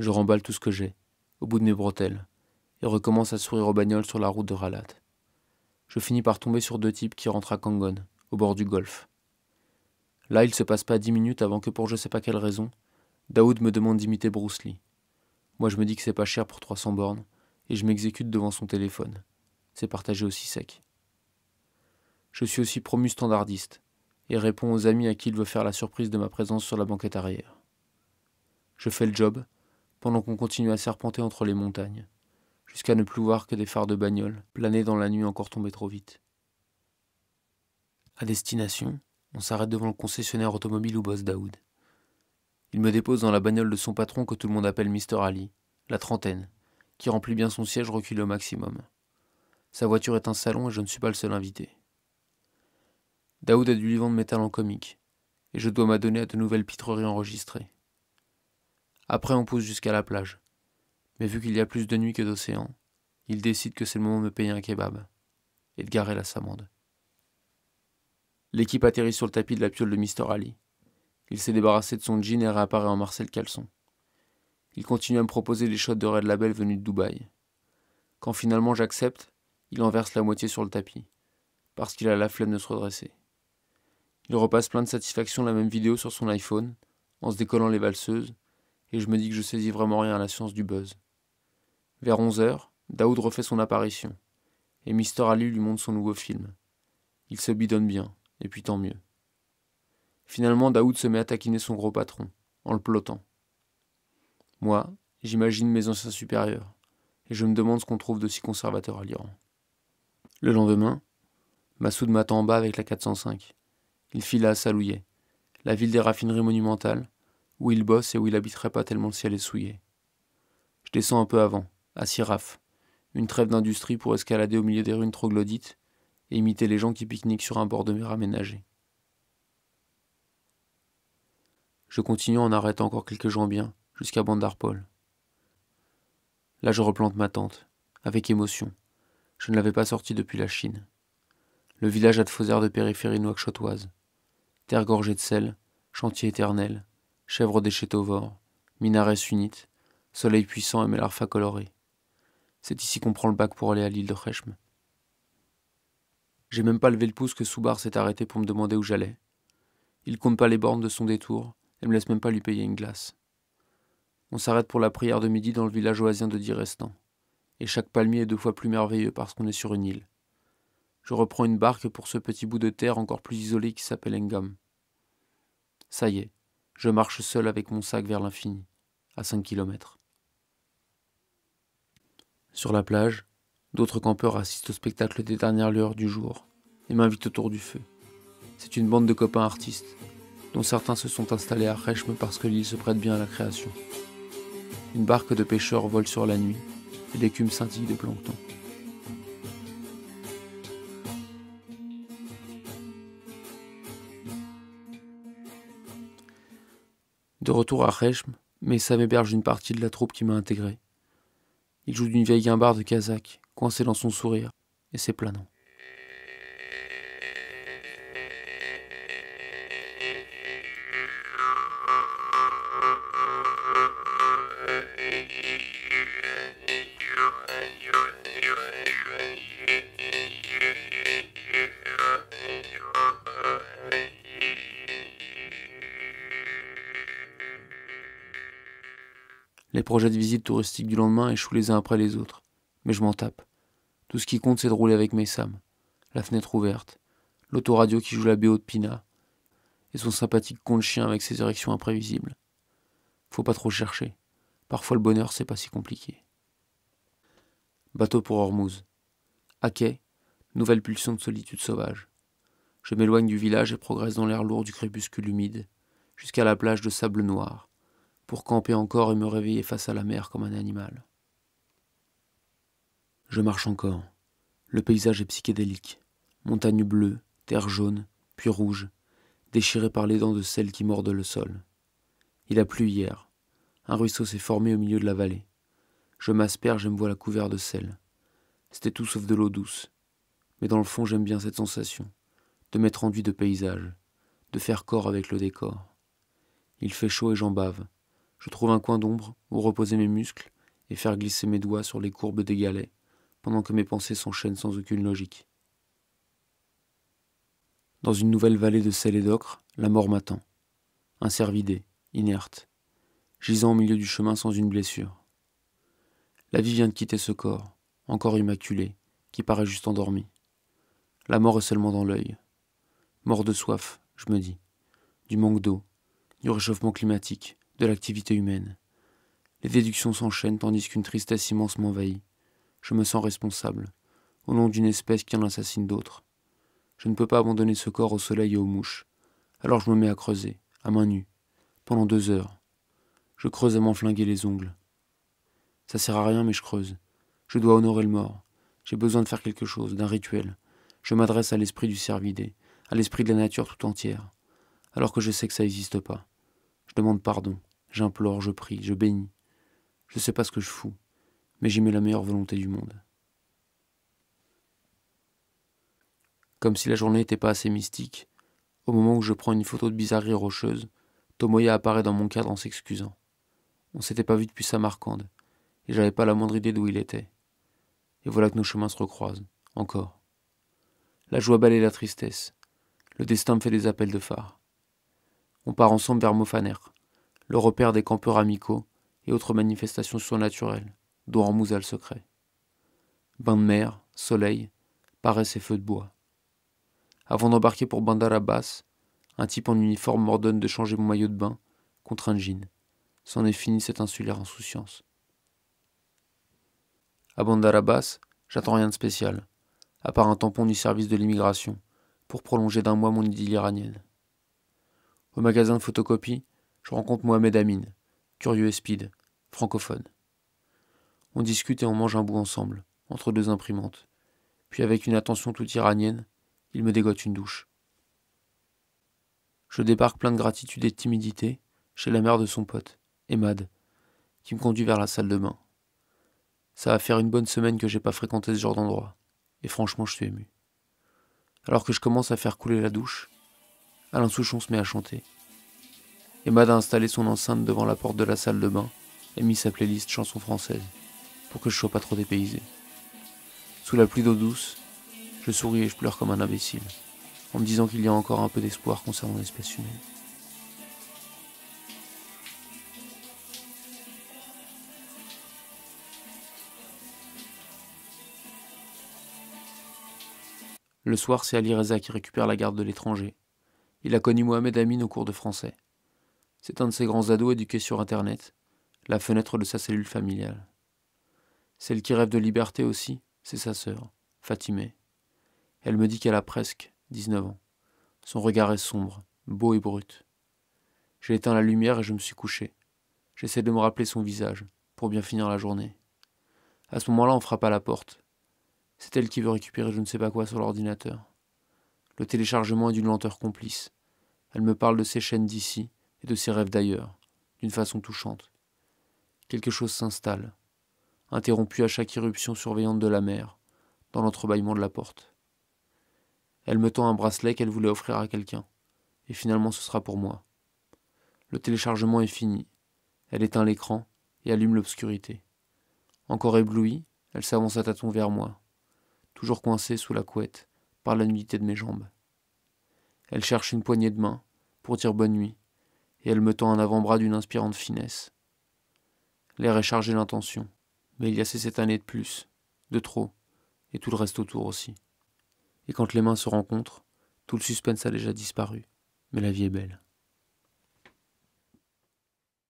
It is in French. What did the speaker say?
Je remballe tout ce que j'ai, au bout de mes bretelles, et recommence à sourire aux bagnoles sur la route de Ralat. Je finis par tomber sur deux types qui rentrent à Kangon, au bord du golfe. Là, il ne se passe pas dix minutes avant que pour je sais pas quelle raison, Daoud me demande d'imiter Bruce Lee. Moi, je me dis que c'est pas cher pour 300 bornes, et je m'exécute devant son téléphone. C'est partagé aussi sec. Je suis aussi promu standardiste, et réponds aux amis à qui il veut faire la surprise de ma présence sur la banquette arrière. Je fais le job, pendant qu'on continue à serpenter entre les montagnes, jusqu'à ne plus voir que des phares de bagnole planer dans la nuit encore tombée trop vite. À destination, on s'arrête devant le concessionnaire automobile où bosse Daoud. Il me dépose dans la bagnole de son patron que tout le monde appelle Mr. Ali, la trentaine, qui remplit bien son siège reculé au maximum. Sa voiture est un salon et je ne suis pas le seul invité. Daoud a du vivant de métal en comique, et je dois m'adonner à de nouvelles pitreries enregistrées. Après, on pousse jusqu'à la plage. Mais vu qu'il y a plus de nuit que d'océan, il décide que c'est le moment de me payer un kebab et de garer la samande. L'équipe atterrit sur le tapis de la piole de Mr. Ali. Il s'est débarrassé de son jean et réapparaît en Marcel Caleçon. Il continue à me proposer des shots de Red Label venus de Dubaï. Quand finalement j'accepte, il en verse la moitié sur le tapis, parce qu'il a la flemme de se redresser. Il repasse plein de satisfaction la même vidéo sur son iPhone, en se décollant les valseuses, et je me dis que je saisis vraiment rien à la science du buzz. Vers 11h, Daoud refait son apparition, et Mister Ali lui montre son nouveau film. Il se bidonne bien, et puis tant mieux. Finalement, Daoud se met à taquiner son gros patron, en le plotant. Moi, j'imagine mes anciens supérieurs, et je me demande ce qu'on trouve de si conservateur à l'Iran. Le lendemain, Massoud m'attend en bas avec la 405. Il file à Salouillet, la ville des raffineries monumentales, où il bosse et où il habiterait pas tellement le ciel est souillé. Je descends un peu avant, à Siraf, une trêve d'industrie pour escalader au milieu des ruines troglodytes et imiter les gens qui pique sur un bord de mer aménagé. Je continue en arrêtant encore quelques gens bien, jusqu'à Bandarpol. Là, je replante ma tente, avec émotion. Je ne l'avais pas sortie depuis la Chine. Le village a de de périphérie noix chotoise, Terre gorgée de sel, chantier éternel, chèvres chétovores, minarets sunnites, soleil puissant et mélarfa coloré. C'est ici qu'on prend le bac pour aller à l'île de Khechm. J'ai même pas levé le pouce que Soubar s'est arrêté pour me demander où j'allais. Il compte pas les bornes de son détour et me laisse même pas lui payer une glace. On s'arrête pour la prière de midi dans le village oasien de Direstan. Et chaque palmier est deux fois plus merveilleux parce qu'on est sur une île. Je reprends une barque pour ce petit bout de terre encore plus isolé qui s'appelle Engam. Ça y est, je marche seul avec mon sac vers l'infini, à 5 km. Sur la plage, d'autres campeurs assistent au spectacle des dernières lueurs du jour et m'invitent autour du feu. C'est une bande de copains artistes, dont certains se sont installés à Rechme parce que l'île se prête bien à la création. Une barque de pêcheurs vole sur la nuit et l'écume scintille de plancton. De retour à Rechm, mais ça m'héberge une partie de la troupe qui m'a intégré. Il joue d'une vieille guimbarde de Kazakh, coincé dans son sourire, et c'est planant. Les projets de visite touristique du lendemain échouent les uns après les autres. Mais je m'en tape. Tout ce qui compte, c'est de rouler avec mes Sam. La fenêtre ouverte. L'autoradio qui joue la BO de Pina. Et son sympathique con de chien avec ses érections imprévisibles. Faut pas trop chercher. Parfois le bonheur, c'est pas si compliqué. Bateau pour Hormuz. À quai, nouvelle pulsion de solitude sauvage. Je m'éloigne du village et progresse dans l'air lourd du crépuscule humide, jusqu'à la plage de sable noir, pour camper encore et me réveiller face à la mer comme un animal. Je marche encore. Le paysage est psychédélique. Montagnes bleues, terre jaune, puis rouge, déchirée par les dents de celles qui mordent le sol. Il a plu hier. Un ruisseau s'est formé au milieu de la vallée. Je m'asperge et me vois la couvert de sel. C'était tout sauf de l'eau douce. Mais dans le fond, j'aime bien cette sensation, de m'être enduit de paysage, de faire corps avec le décor. Il fait chaud et j'en bave. Je trouve un coin d'ombre où reposer mes muscles et faire glisser mes doigts sur les courbes des galets, pendant que mes pensées s'enchaînent sans aucune logique. Dans une nouvelle vallée de sel et d'ocre, la mort m'attend. Inservidé, inerte, gisant au milieu du chemin sans une blessure. La vie vient de quitter ce corps, encore immaculé, qui paraît juste endormi. La mort est seulement dans l'œil. Mort de soif, je me dis, du manque d'eau, du réchauffement climatique, de l'activité humaine. Les déductions s'enchaînent tandis qu'une tristesse immense m'envahit. Je me sens responsable, au nom d'une espèce qui en assassine d'autres. Je ne peux pas abandonner ce corps au soleil et aux mouches. Alors je me mets à creuser, à mains nues, pendant deux heures. Je creuse à flinguer les ongles. Ça sert à rien, mais je creuse. Je dois honorer le mort. J'ai besoin de faire quelque chose, d'un rituel. Je m'adresse à l'esprit du cervidé, à l'esprit de la nature tout entière, alors que je sais que ça n'existe pas. Je demande pardon. J'implore, je prie, je bénis. Je sais pas ce que je fous, mais j'y mets la meilleure volonté du monde. Comme si la journée n'était pas assez mystique, au moment où je prends une photo de bizarrerie rocheuse, Tomoya apparaît dans mon cadre en s'excusant. On s'était pas vu depuis Samarcande, et j'avais pas la moindre idée d'où il était. Et voilà que nos chemins se recroisent, encore. La joie balaye la tristesse. Le destin me fait des appels de phare. On part ensemble vers Mofaner, le repère des campeurs amicaux et autres manifestations surnaturelles, dont en le secret. Bain de mer, soleil, paresse et feux de bois. Avant d'embarquer pour Bandar Abbas, un type en uniforme m'ordonne de changer mon maillot de bain contre un jean. C'en est fini cette insulaire insouciance. À Bandar Abbas, j'attends rien de spécial, à part un tampon du service de l'immigration, pour prolonger d'un mois mon idylle iranienne. Au magasin de photocopie, je rencontre Mohamed Amine, curieux et speed, francophone. On discute et on mange un bout ensemble, entre deux imprimantes. Puis avec une attention toute iranienne, il me dégote une douche. Je débarque plein de gratitude et de timidité chez la mère de son pote, Emad, qui me conduit vers la salle de bain. Ça va faire une bonne semaine que j'ai pas fréquenté ce genre d'endroit, et franchement je suis ému. Alors que je commence à faire couler la douche, Alain Souchon se met à chanter. Emad a installé son enceinte devant la porte de la salle de bain et mis sa playlist chansons françaises pour que je sois pas trop dépaysé. Sous la pluie d'eau douce, je souris et je pleure comme un imbécile en me disant qu'il y a encore un peu d'espoir concernant l'espèce humaine. Le soir, c'est Ali Reza qui récupère la garde de l'étranger. Il a connu Mohamed Amin au cours de français. C'est un de ces grands ados éduqués sur Internet, la fenêtre de sa cellule familiale. Celle qui rêve de liberté aussi, c'est sa sœur, Fatimé. Elle me dit qu'elle a presque 19 ans. Son regard est sombre, beau et brut. J'ai éteint la lumière et je me suis couché. J'essaie de me rappeler son visage, pour bien finir la journée. À ce moment-là, on frappe à la porte. C'est elle qui veut récupérer je ne sais pas quoi sur l'ordinateur. Le téléchargement est d'une lenteur complice. Elle me parle de ses chaînes d'ici, et de ses rêves d'ailleurs, d'une façon touchante. Quelque chose s'installe, interrompu à chaque irruption surveillante de la mer, dans l'entrebâillement de la porte. Elle me tend un bracelet qu'elle voulait offrir à quelqu'un, et finalement ce sera pour moi. Le téléchargement est fini. Elle éteint l'écran et allume l'obscurité. Encore éblouie, elle s'avance à tâtons vers moi, toujours coincée sous la couette par la nudité de mes jambes. Elle cherche une poignée de main pour dire bonne nuit, et elle me tend un avant-bras d'une inspirante finesse. L'air est chargé d'intention, mais il y a ces sept années de plus, de trop, et tout le reste autour aussi. Et quand les mains se rencontrent, tout le suspense a déjà disparu, mais la vie est belle.